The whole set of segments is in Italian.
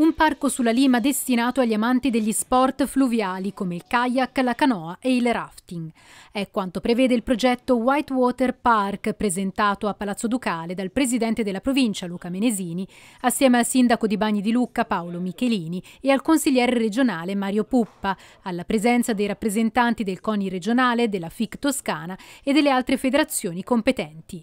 un parco sulla Lima destinato agli amanti degli sport fluviali come il kayak, la canoa e il rafting. È quanto prevede il progetto Whitewater Park presentato a Palazzo Ducale dal presidente della provincia Luca Menesini, assieme al sindaco di Bagni di Lucca Paolo Michelini e al consigliere regionale Mario Puppa, alla presenza dei rappresentanti del CONI regionale, della FIC Toscana e delle altre federazioni competenti.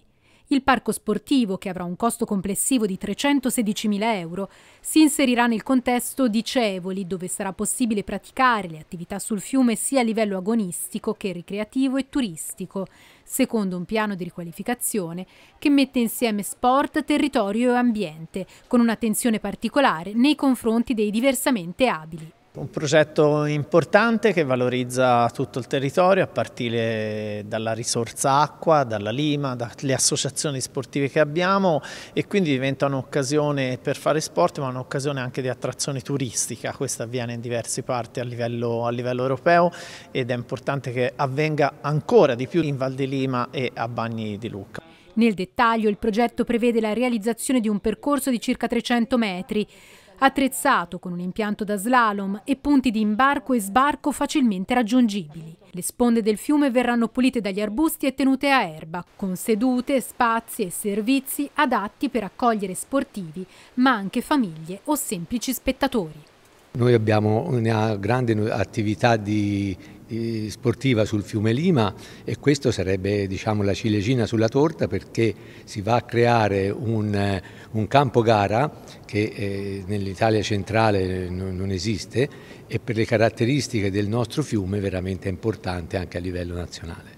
Il parco sportivo, che avrà un costo complessivo di 316.000 euro, si inserirà nel contesto di Cevoli, dove sarà possibile praticare le attività sul fiume sia a livello agonistico che ricreativo e turistico, secondo un piano di riqualificazione che mette insieme sport, territorio e ambiente, con un'attenzione particolare nei confronti dei diversamente abili. Un progetto importante che valorizza tutto il territorio a partire dalla risorsa acqua, dalla Lima, dalle associazioni sportive che abbiamo e quindi diventa un'occasione per fare sport ma un'occasione anche di attrazione turistica. Questo avviene in diverse parti a livello, a livello, europeo ed è importante che avvenga ancora di più in Val di Lima e a Bagni di Lucca. Nel dettaglio il progetto prevede la realizzazione di un percorso di circa 300 metri attrezzato con un impianto da slalom e punti di imbarco e sbarco facilmente raggiungibili. Le sponde del fiume verranno pulite dagli arbusti e tenute a erba, con sedute, spazi e servizi adatti per accogliere sportivi, ma anche famiglie o semplici spettatori. Noi abbiamo una grande attività di eh, sportiva sul fiume Lima e questo sarebbe diciamo, la ciliegina sulla torta perché si va a creare un, eh, un campo gara che eh, nell'Italia centrale non, non esiste e per le caratteristiche del nostro fiume veramente è importante anche a livello nazionale.